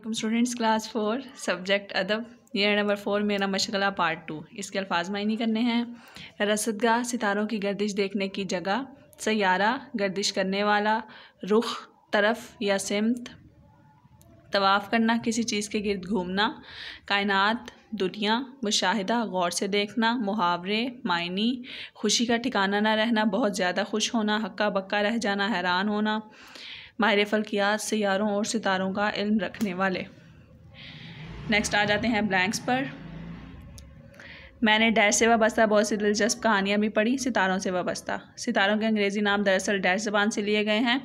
वालेकुम students class four subject अदब year number four मेरा मशगला पार्ट टू इसके अल्फाज मायनी करने हैं रसदगा सितारों की गर्दिश देखने की जगह सयारा गर्दिश करने वाला रुख तरफ या सिमत तवाफ़ करना किसी चीज़ के गर्द घूमना कायनात दुनिया मुशाहिदा गौर से देखना मुहावरे मायनी खुशी का ठिकाना ना रहना बहुत ज़्यादा खुश होना हक्का बक्का रह जाना हैरान होना माहिर फल्कियात सियारों और सितारों का इल्म रखने वाले नेक्स्ट आ जाते हैं ब्लैंक्स पर मैंने डैश से वाबस्ता बहुत सी दिलचस्प कहानियाँ भी पढ़ी सितारों से वाबस्ता सितारों के अंग्रेज़ी नाम दरअसल डैश ज़बान से लिए गए हैं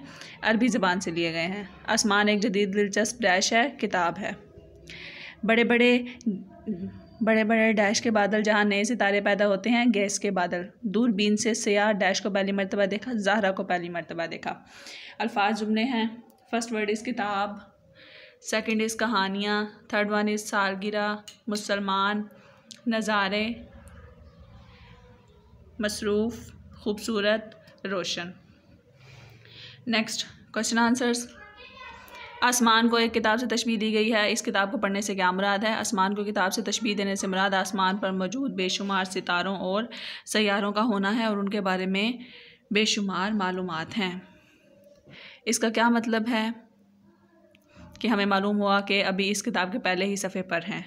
अरबी ज़बान से लिए गए हैं आसमान एक जदीद दिलचस्प डैश है किताब है बड़े बड़े बड़े बड़े डैश के बादल जहाँ नए सितारे पैदा होते हैं गैस के बादल दूरबीन से सयाह डैश को पहली मरतबा देखा जहरा को पहली मरतबा देखा अल्फाज जुमले हैं फर्स्ट वर्ड इज़ किताब सेकंड इज़ कहानियाँ थर्ड वन इज़ सालगिरह मुसलमान नज़ारे मसरूफ़ खूबसूरत रोशन नेक्स्ट क्वेश्चन आंसर्स आसमान को एक किताब से तशबी दी गई है इस किताब को पढ़ने से क्या मुराद है आसमान को किताब से तशबी देने से मुराद आसमान पर मौजूद बेशुमार सितारों और सैारों का होना है और उनके बारे में बेशुमार मालूम हैं इसका क्या मतलब है कि हमें मालूम हुआ कि अभी इस किताब के पहले ही सफ़े पर हैं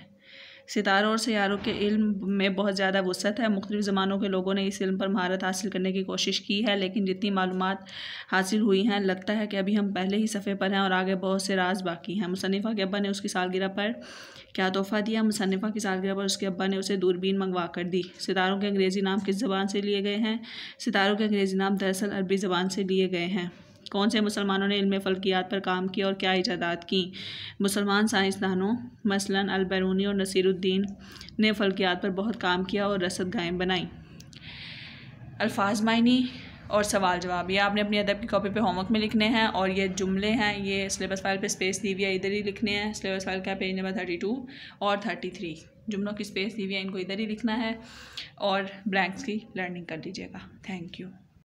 सितारों और सैारों के इल्म में बहुत ज़्यादा वसत है मुख्तलिफ़ ज़मानों के लोगों ने इस इल्म पर महारत हासिल करने की कोशिश की है लेकिन जितनी मालूम हासिल हुई हैं लगता है कि अभी हम पहले ही सफ़े पर हैं और आगे बहुत से राज बाकी हैं मुसनफ़ा के अब्बा ने उसकी सालगिरह पर क्या तोहफ़ा दिया मुसनफ़ा की सालगिरह पर उसके अब्बा ने उसे दूरबीन मंगवा कर दी सितारों के अंग्रेज़ी नाम किस ज़बान से लिए गए हैं सितारों के अंग्रेज़ी नाम दरअसल अरबी ज़बान से लिए गए हैं कौन से मुसलमानों ने इल्म फ़ल्कियात पर काम किया और क्या ईजादात की मुसलमान साइंसदानों मसलन अलबरूनी और नसीरुद्दीन ने फ़ल्कियात पर बहुत काम किया और रसद गायम बनाई अल्फाज मायनी और सवाल जवाब ये आपने अपनी अदब की कॉपी पे होमवर्क में लिखने हैं और ये जुमले हैं ये सिलेबस फाइल पे स्पेस दी हुई है इधर ही लिखने हैं सिलेबस फाइल का पेज नंबर थर्टी टू और थर्टी थ्री जुमलों की स्पेस दी हुई है इनको इधर ही लिखना है और ब्लैंक्स की लर्निंग कर दीजिएगा थैंक यू